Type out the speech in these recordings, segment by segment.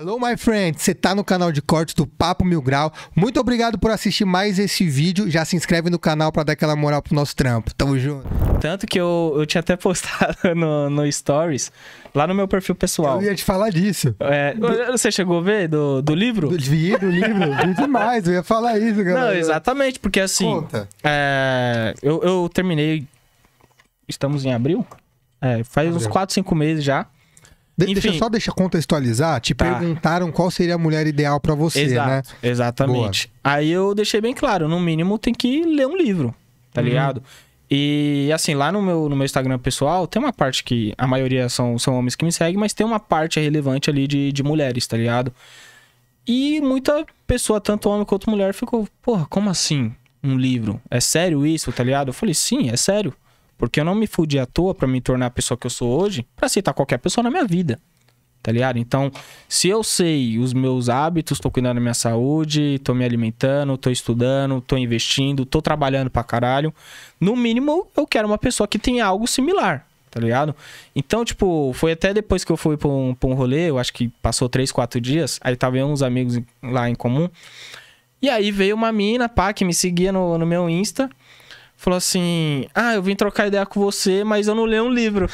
Hello, my friend! Você está no canal de cortes do Papo Mil Grau. Muito obrigado por assistir mais esse vídeo. Já se inscreve no canal para dar aquela moral pro nosso trampo. Tamo junto. Tanto que eu, eu tinha até postado no, no Stories, lá no meu perfil pessoal. Eu ia te falar disso. É, do... Você chegou a ver do, do livro? Do, vi, do livro. vi demais. Eu ia falar isso, galera. Não, exatamente, porque assim... Conta. É, eu, eu terminei... Estamos em abril? É, faz abril. uns 4, 5 meses já de Enfim. Deixa só deixa contextualizar. Te tá. perguntaram qual seria a mulher ideal para você, né? Exato, né? Exatamente. Boa. Aí eu deixei bem claro, no mínimo tem que ler um livro, tá uhum. ligado? E assim, lá no meu, no meu Instagram pessoal, tem uma parte que a maioria são, são homens que me seguem, mas tem uma parte relevante ali de, de mulheres, tá ligado? E muita pessoa, tanto homem quanto mulher, ficou, porra, como assim? Um livro? É sério isso, tá ligado? Eu falei, sim, é sério. Porque eu não me fudi à toa para me tornar a pessoa que eu sou hoje, para aceitar qualquer pessoa na minha vida. Tá ligado? Então, se eu sei os meus hábitos, tô cuidando da minha saúde, tô me alimentando, tô estudando, tô investindo, tô trabalhando pra caralho, no mínimo eu quero uma pessoa que tenha algo similar, tá ligado? Então, tipo, foi até depois que eu fui pra um, pra um rolê, eu acho que passou 3, 4 dias, aí tava eu uns amigos lá em comum. E aí veio uma mina, pá, que me seguia no, no meu Insta falou assim: Ah, eu vim trocar ideia com você, mas eu não leio um livro.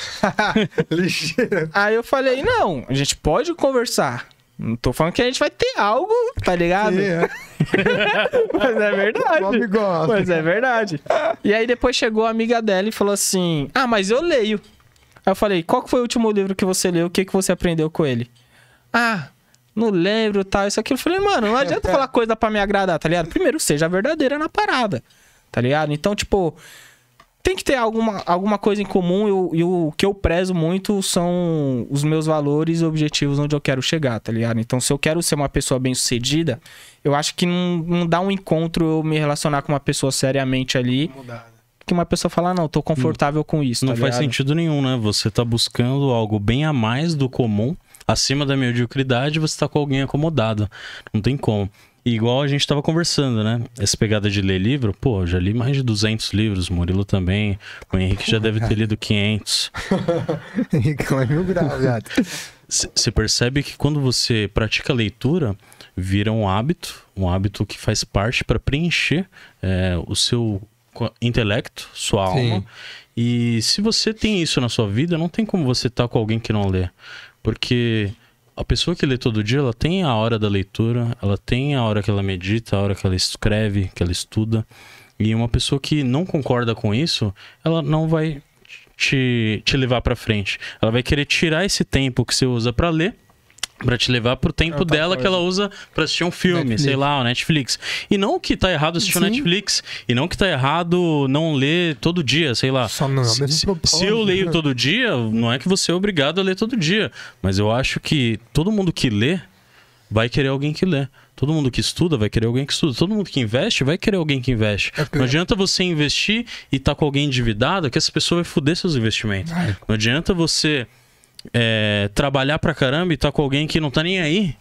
Ligeiro. Aí eu falei: Não, a gente pode conversar. Não tô falando que a gente vai ter algo, tá ligado? É. mas é verdade. Gosta. Mas é verdade. E aí depois chegou a amiga dela e falou assim: Ah, mas eu leio. Aí eu falei: Qual foi o último livro que você leu? O que, que você aprendeu com ele? Ah, não lembro, tal, isso aqui. Eu falei: Mano, não adianta falar coisa pra me agradar, tá ligado? Primeiro, seja verdadeira na parada. Tá ligado? Então, tipo, tem que ter alguma, alguma coisa em comum e o que eu prezo muito são os meus valores e objetivos onde eu quero chegar, tá ligado? Então, se eu quero ser uma pessoa bem-sucedida, eu acho que não, não dá um encontro eu me relacionar com uma pessoa seriamente ali. Mudar, né? que uma pessoa falar, ah, não, tô confortável com isso. Não tá faz ligado? sentido nenhum, né? Você tá buscando algo bem a mais do comum, acima da mediocridade, você tá com alguém acomodado. Não tem como igual a gente estava conversando, né? Uhum. Essa pegada de ler livro, pô, já li mais de 200 livros, Murilo também. O Henrique já deve ter lido 500. Henrique é mil graus, gato. Você percebe que quando você pratica a leitura, vira um hábito, um hábito que faz parte para preencher é, o seu intelecto, sua Sim. alma. E se você tem isso na sua vida, não tem como você estar tá com alguém que não lê. Porque a pessoa que lê todo dia, ela tem a hora da leitura, ela tem a hora que ela medita, a hora que ela escreve, que ela estuda. E uma pessoa que não concorda com isso, ela não vai te, te levar para frente. Ela vai querer tirar esse tempo que você usa para ler Pra te levar pro tempo ah, tá dela coisa. que ela usa pra assistir um filme, Netflix. sei lá, o Netflix. E não que tá errado assistir o Netflix, e não que tá errado não ler todo dia, sei lá. Só não, se, é se, se eu leio né? todo dia, não é que você é obrigado a ler todo dia. Mas eu acho que todo mundo que lê vai querer alguém que lê. Todo mundo que estuda vai querer alguém que estuda. Todo mundo que investe vai querer alguém que investe. É não adianta você investir e tá com alguém endividado que essa pessoa vai foder seus investimentos. Ai. Não adianta você é, trabalhar pra caramba e tá com alguém que não tá nem aí,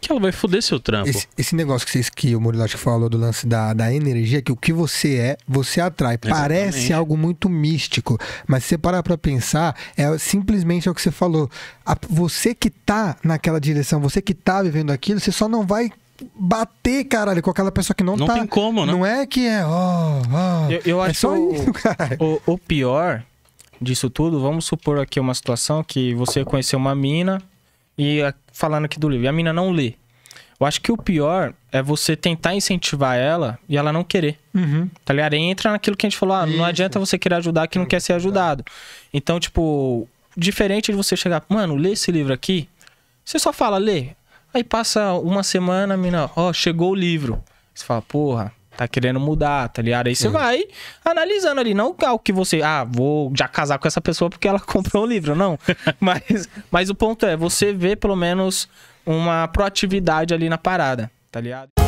que ela vai foder seu trampo. Esse, esse negócio que, vocês, que o Murilo acho que falou do lance da, da energia, que o que você é, você atrai. Exatamente. Parece algo muito místico, mas se você parar pra pensar, é simplesmente é o que você falou. A, você que tá naquela direção, você que tá vivendo aquilo, você só não vai bater, caralho, com aquela pessoa que não, não tá. Não tem como, né? Não é que é, oh, Oh, eu, eu é acho só o, isso, cara. O, o pior disso tudo, vamos supor aqui uma situação que você conheceu uma mina e é, falando aqui do livro, e a mina não lê. Eu acho que o pior é você tentar incentivar ela e ela não querer. Uhum. Tá ligado? E entra naquilo que a gente falou, ah, não Isso. adianta você querer ajudar quem não quer ser ajudado. É. Então, tipo, diferente de você chegar, mano, lê esse livro aqui, você só fala, lê. Aí passa uma semana, a mina, ó, oh, chegou o livro. Você fala, porra, tá querendo mudar, tá ligado? Aí você uhum. vai analisando ali, não é o que você, ah, vou já casar com essa pessoa porque ela comprou um livro, não. mas, mas o ponto é, você vê pelo menos uma proatividade ali na parada, tá ligado?